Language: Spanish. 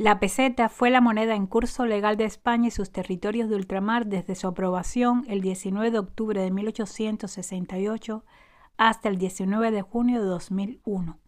La peseta fue la moneda en curso legal de España y sus territorios de ultramar desde su aprobación el 19 de octubre de 1868 hasta el 19 de junio de 2001.